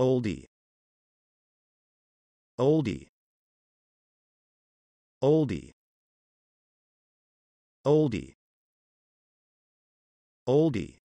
oldie oldie oldie oldie oldie